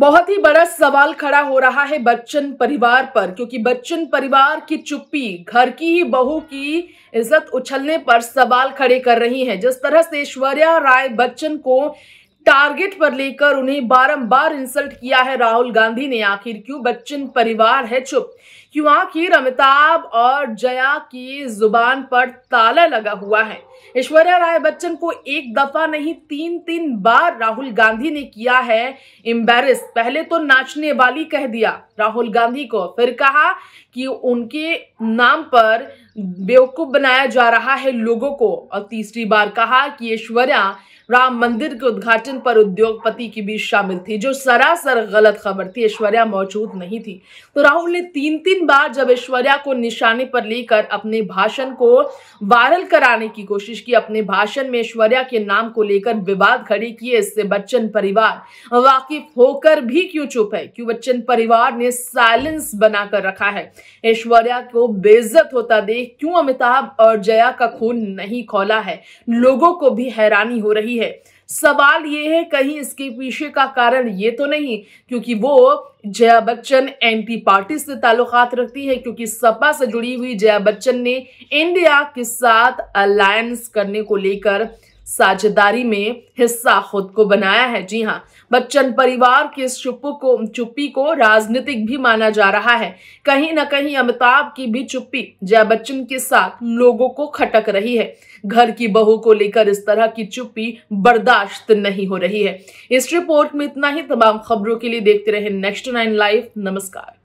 बहुत ही बड़ा सवाल खड़ा हो रहा है बच्चन परिवार पर क्योंकि बच्चन परिवार की चुप्पी घर की ही बहू की इज्जत उछलने पर सवाल खड़े कर रही है जिस तरह से ऐश्वर्या राय बच्चन को टारगेट पर लेकर उन्हें बारंबार इंसल्ट किया है राहुल गांधी ने आखिर क्यों बच्चन परिवार है चुप क्यों आखिर अमिताभ और जया की जुबान पर ताला लगा हुआ है ऐश्वर्या राय बच्चन को एक दफा नहीं तीन तीन बार राहुल गांधी ने किया है एम्बेरिस पहले तो नाचने वाली कह दिया राहुल गांधी को फिर कहा कि उनके नाम पर बेवकूफ बनाया जा रहा है लोगों को और तीसरी बार कहा कि ऐश्वर्या राम मंदिर के उद्घाटन पर उद्योगपति की भी शामिल थी जो सरासर गलत खबर थी ऐश्वर्या मौजूद नहीं थी तो राहुल ने तीन तीन बार जब ऐश्वर्या को निशाने पर लेकर अपने भाषण को वायरल कराने की कोशिश की अपने भाषण में ऐश्वर्या के नाम को लेकर विवाद खड़े किए इससे बच्चन परिवार वाकिफ होकर भी क्यों चुप है क्यों बच्चन परिवार ने साइलेंस बनाकर रखा है ऐश्वर्या को बेइज्जत होता देख क्यों अमिताभ और जया का खून नहीं खोला है लोगों को भी हैरानी हो रही है है सवाल ये है कहीं इसके पीछे का कारण ये तो नहीं क्योंकि वो जया बच्चन एंटी पार्टी से ताल्लुकात रखती है क्योंकि सपा से जुड़ी हुई जया बच्चन ने इंडिया के साथ अलायंस करने को लेकर साझेदारी में हिस्सा खुद को बनाया है जी हाँ बच्चन परिवार की इस चुप्पू को चुप्पी को राजनीतिक भी माना जा रहा है कहीं ना कहीं अमिताभ की भी चुप्पी जया बच्चन के साथ लोगों को खटक रही है घर की बहू को लेकर इस तरह की चुप्पी बर्दाश्त नहीं हो रही है इस रिपोर्ट में इतना ही तमाम खबरों के लिए देखते रहे नेक्स्ट नाइन लाइव नमस्कार